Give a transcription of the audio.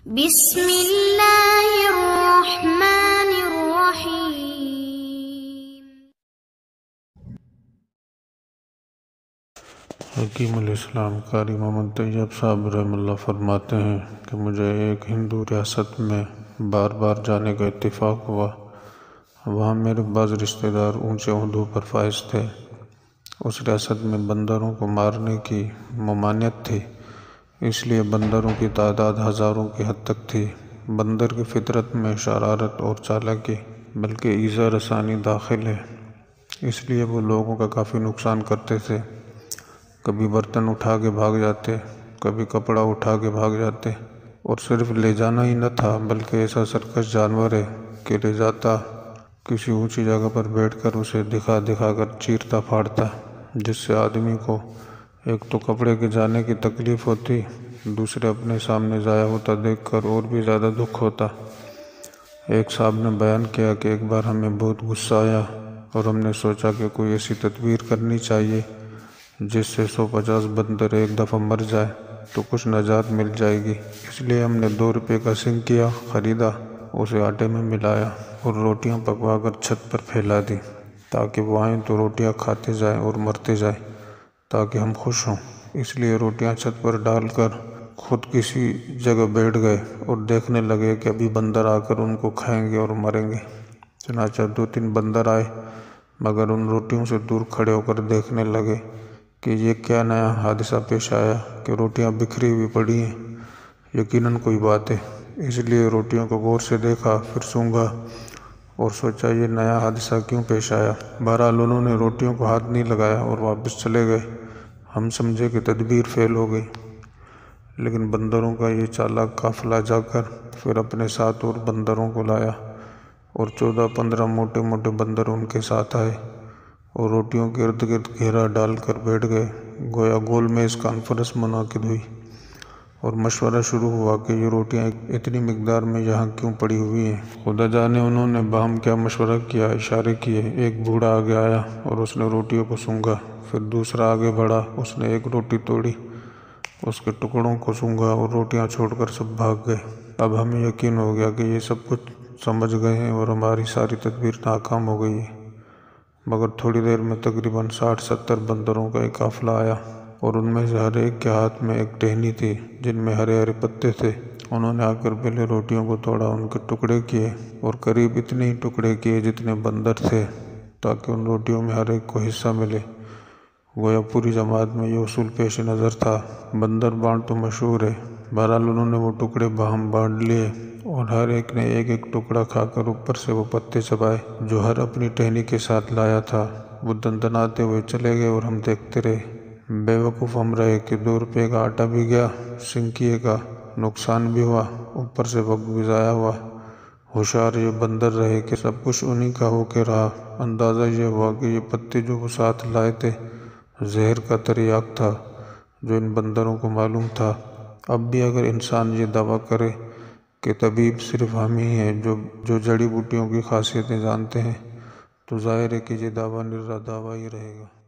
हकीम कारी मोहम्मद तैयब साहब रहमल्ला फरमाते हैं कि मुझे एक हिंदू रियासत में बार बार जाने का इत्तेफाक हुआ वहाँ मेरे बाज़ रिश्तेदार ऊँचे उहदों पर फाइज थे उस रियासत में बंदरों को मारने की ममानियत थी इसलिए बंदरों की तादाद हज़ारों की हद तक थी बंदर की फितरत में शरारत और चालाकी बल्कि ईज़ा रसानी दाखिल है इसलिए वो लोगों का काफ़ी नुकसान करते थे कभी बर्तन उठा के भाग जाते कभी कपड़ा उठा के भाग जाते और सिर्फ ले जाना ही न था बल्कि ऐसा सरकस जानवर है कि ले जाता किसी ऊंची जगह पर बैठकर उसे दिखा दिखा कर चीरता फाड़ता जिससे आदमी को एक तो कपड़े के जाने की तकलीफ़ होती दूसरे अपने सामने ज़ाया होता देखकर और भी ज़्यादा दुख होता एक साहब ने बयान किया कि एक बार हमें बहुत गुस्सा आया और हमने सोचा कि कोई ऐसी तदबीर करनी चाहिए जिससे 150 बंदर एक दफ़ा मर जाए तो कुछ नजात मिल जाएगी इसलिए हमने दो रुपये का सिंह किया ख़रीदा उसे आटे में मिलाया और रोटियां पकवाकर छत पर फैला दी ताकि वो आएँ तो रोटियां खाते जाएं और मरते जाएं ताकि हम खुश हों इसलिए रोटियां छत पर डालकर खुद किसी जगह बैठ गए और देखने लगे कि अभी बंदर आकर उनको खाएंगे और मरेंगे चनाचा दो तीन बंदर आए मगर उन रोटियों से दूर खड़े होकर देखने लगे कि ये क्या नया हादसा पेश आया कि रोटियां बिखरी हुई पड़ी हैं यकीनन कोई बात है इसलिए रोटियों को गौर से देखा फिर सूंघा और सोचा ये नया हादसा क्यों पेश आया बहरहाल उन्होंने रोटियों को हाथ नहीं लगाया और वापस चले गए हम समझे कि तदबीर फेल हो गई लेकिन बंदरों का ये चालाक काफिला जाकर फिर अपने साथ और बंदरों को लाया और चौदह पंद्रह मोटे मोटे बंदर उनके साथ आए और रोटियों के इर्द गिर्द घेरा डालकर बैठ गए गोया गोल में इस कॉन्फ्रेंस मुनद हुई और मशवरा शुरू हुआ कि ये रोटियाँ इतनी मकदार में यहाँ क्यों पड़ी हुई हैं खुदा जाने उन्होंने बाम क्या मशवरा किया इशारे किए एक बूढ़ा आगे आया और उसने रोटियों को सूंघा फिर दूसरा आगे बढ़ा उसने एक रोटी तोड़ी उसके टुकड़ों को सूंघा और रोटियाँ छोड़कर सब भाग गए अब हमें यकीन हो गया कि ये सब कुछ समझ गए हैं और हमारी सारी तदबीर नाकाम हो गई है मगर थोड़ी देर में तकरीबन साठ सत्तर बंदरों का एक काफिला आया और उनमें से हर एक के हाथ में एक टहनी थी जिनमें हरे हरे पत्ते थे उन्होंने आकर पहले रोटियों को तोड़ा उनके टुकड़े किए और करीब इतने ही टुकड़े किए जितने बंदर थे ताकि उन रोटियों में हर एक को हिस्सा मिले गोया पूरी जमात में यह उसूल पेश नज़र था बंदर बाँट तो मशहूर है बहरहाल उन्होंने वो टुकड़े बाहम बाँट लिए और हर एक ने एक एक टुकड़ा खाकर ऊपर से वो पत्ते चबाए जो हर अपनी टहनी के साथ लाया था वो दंदनाते हुए चले गए और हम देखते रहे बेवकूफ़ हम रहे कि दो रुपये का आटा भी गया सिंकी का नुकसान भी हुआ ऊपर से वक्त भी ज़ाया हुआ होशियार ये बंदर रहे कि सब कुछ उन्हीं का हो के रहा अंदाज़ा ये हुआ कि ये पत्ते जो वो साथ लाए थे जहर का तरियाक था जो इन बंदरों को मालूम था अब भी अगर इंसान ये दावा करे कि तबीब सिर्फ हम ही हैं जो जो जड़ी बूटियों की खासियतें जानते हैं तो जाहिर है कि ये दावा निर्रा दावा ही रहेगा